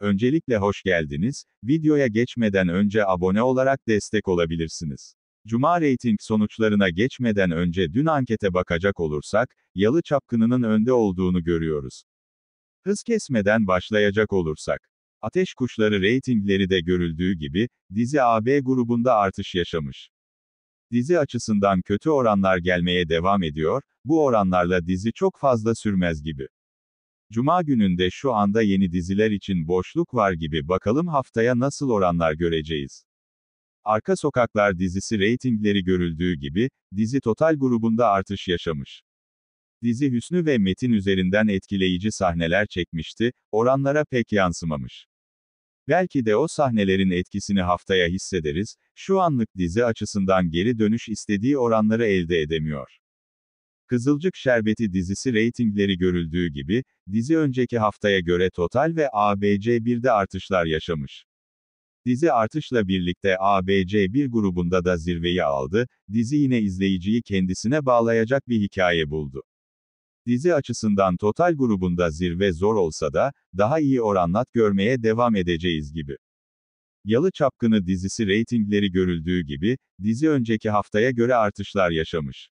Öncelikle hoş geldiniz, videoya geçmeden önce abone olarak destek olabilirsiniz. Cuma reyting sonuçlarına geçmeden önce dün ankete bakacak olursak, yalı çapkınının önde olduğunu görüyoruz. Hız kesmeden başlayacak olursak, Ateş Kuşları reytingleri de görüldüğü gibi, dizi AB grubunda artış yaşamış. Dizi açısından kötü oranlar gelmeye devam ediyor, bu oranlarla dizi çok fazla sürmez gibi. Cuma gününde şu anda yeni diziler için boşluk var gibi bakalım haftaya nasıl oranlar göreceğiz. Arka Sokaklar dizisi reytingleri görüldüğü gibi, dizi total grubunda artış yaşamış. Dizi Hüsnü ve Metin üzerinden etkileyici sahneler çekmişti, oranlara pek yansımamış. Belki de o sahnelerin etkisini haftaya hissederiz, şu anlık dizi açısından geri dönüş istediği oranları elde edemiyor. Kızılcık Şerbeti dizisi reytingleri görüldüğü gibi, dizi önceki haftaya göre Total ve ABC1'de artışlar yaşamış. Dizi artışla birlikte ABC1 grubunda da zirveyi aldı, dizi yine izleyiciyi kendisine bağlayacak bir hikaye buldu. Dizi açısından Total grubunda zirve zor olsa da, daha iyi oranlat görmeye devam edeceğiz gibi. Yalı Çapkını dizisi reytingleri görüldüğü gibi, dizi önceki haftaya göre artışlar yaşamış.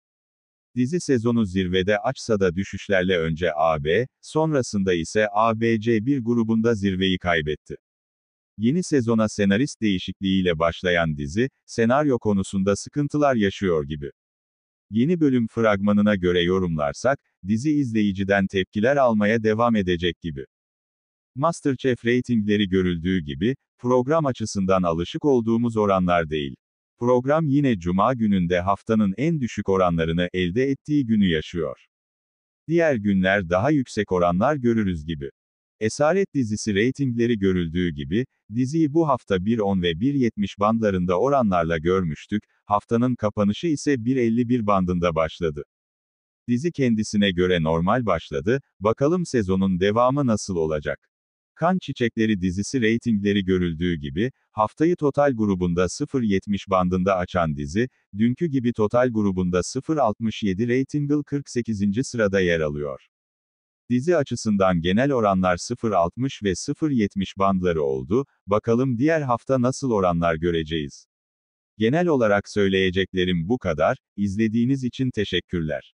Dizi sezonu zirvede açsa da düşüşlerle önce AB, sonrasında ise abc bir grubunda zirveyi kaybetti. Yeni sezona senarist değişikliğiyle başlayan dizi, senaryo konusunda sıkıntılar yaşıyor gibi. Yeni bölüm fragmanına göre yorumlarsak, dizi izleyiciden tepkiler almaya devam edecek gibi. MasterChef reytingleri görüldüğü gibi, program açısından alışık olduğumuz oranlar değil. Program yine cuma gününde haftanın en düşük oranlarını elde ettiği günü yaşıyor. Diğer günler daha yüksek oranlar görürüz gibi. Esaret dizisi reytingleri görüldüğü gibi, diziyi bu hafta 1.10 ve 1.70 bandlarında oranlarla görmüştük, haftanın kapanışı ise 1.51 bandında başladı. Dizi kendisine göre normal başladı, bakalım sezonun devamı nasıl olacak? Kan Çiçekleri dizisi reytingleri görüldüğü gibi, haftayı Total grubunda 0.70 bandında açan dizi, dünkü gibi Total grubunda 0.67 reytingli 48. sırada yer alıyor. Dizi açısından genel oranlar 0.60 ve 0.70 bandları oldu, bakalım diğer hafta nasıl oranlar göreceğiz. Genel olarak söyleyeceklerim bu kadar, izlediğiniz için teşekkürler.